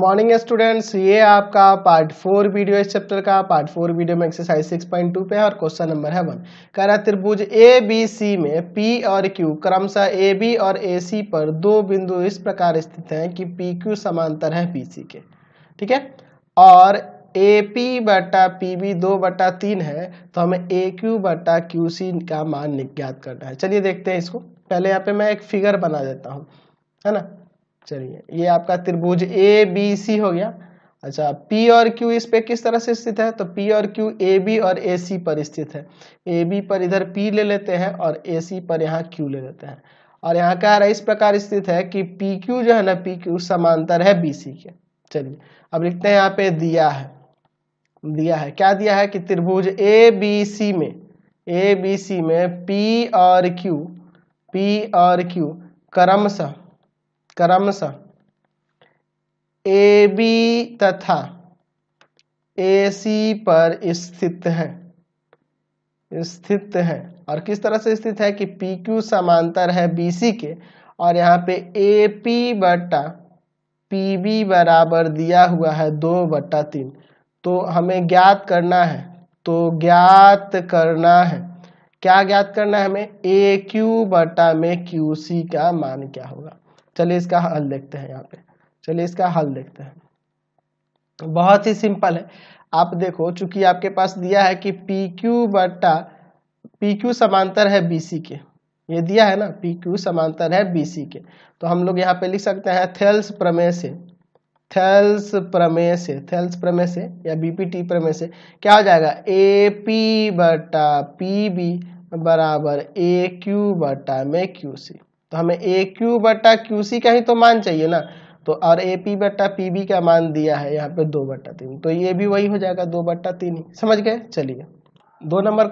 morning students ये आपका part four video इस चैप्टर का पार्ट फोर वीडियो में एक्सरसाइज सिक्स पॉइंट टू पे है और क्वेश्चन नंबर है वन कह रहा त्रिभुज ए बी सी में पी और क्यू क्रमशः ए बी और ए सी पर दो बिंदु इस प्रकार स्थित हैं कि पी क्यू समांतर है पी सी के ठीक है और ए पी बटा पी बी दो बटा तीन है तो हमें ए क्यू बटा क्यू सी का मान निज्ञात करना है चलिए देखते हैं इसको पहले यहाँ पे मैं एक फिगर बना देता हूँ है ना चलिए ये आपका त्रिभुज ए बी सी हो गया अच्छा पी और क्यू इस पे किस तरह से स्थित है तो पी और क्यू ए बी और ए सी पर स्थित है ए बी पर इधर पी ले लेते हैं और ए सी पर यहाँ क्यू ले लेते हैं और यहाँ कह रहा है इस प्रकार स्थित है कि पी क्यू जो है ना पी क्यू समांतर है बी सी के चलिए अब लिखते हैं यहाँ पे दिया है दिया है क्या दिया है कि त्रिभुज ए बी सी में ए बी सी में पी और क्यू पी और क्यू क्रमशः क्रमश ए बी तथा ए सी पर स्थित है स्थित है और किस तरह से स्थित है कि पी क्यू समांतर है बी सी के और यहाँ पे ए पी बटा पी बी बराबर दिया हुआ है दो बटा तीन तो हमें ज्ञात करना है तो ज्ञात करना है क्या ज्ञात करना है हमें ए क्यू बटा में क्यू सी का मान क्या होगा चलिए इसका हल देखते हैं यहाँ पे चलिए इसका हल देखते हैं तो बहुत ही सिंपल है आप देखो चूंकि आपके पास दिया है कि पी क्यू बटा पी क्यू समांतर है बी सी के ये दिया है ना पी क्यू समांतर है बी सी के तो हम लोग यहाँ पे लिख सकते हैं थेल्स प्रमेय से थेल्स प्रमेय से थेल्स प्रमेय से या बीपीटी प्रमेय से क्या हो जाएगा ए पी बटा पी बी बराबर ए क्यू बटा में क्यू सी तो हमें ए क्यू बटा क्यू सी का ही तो मान चाहिए ना तो और ए पी बट्टा पी बी का मान दिया है यहाँ पे दो बट्टा तीन तो ये भी वही हो जाएगा दो बट्टा तीन ही समझ गए चलिए दो नंबर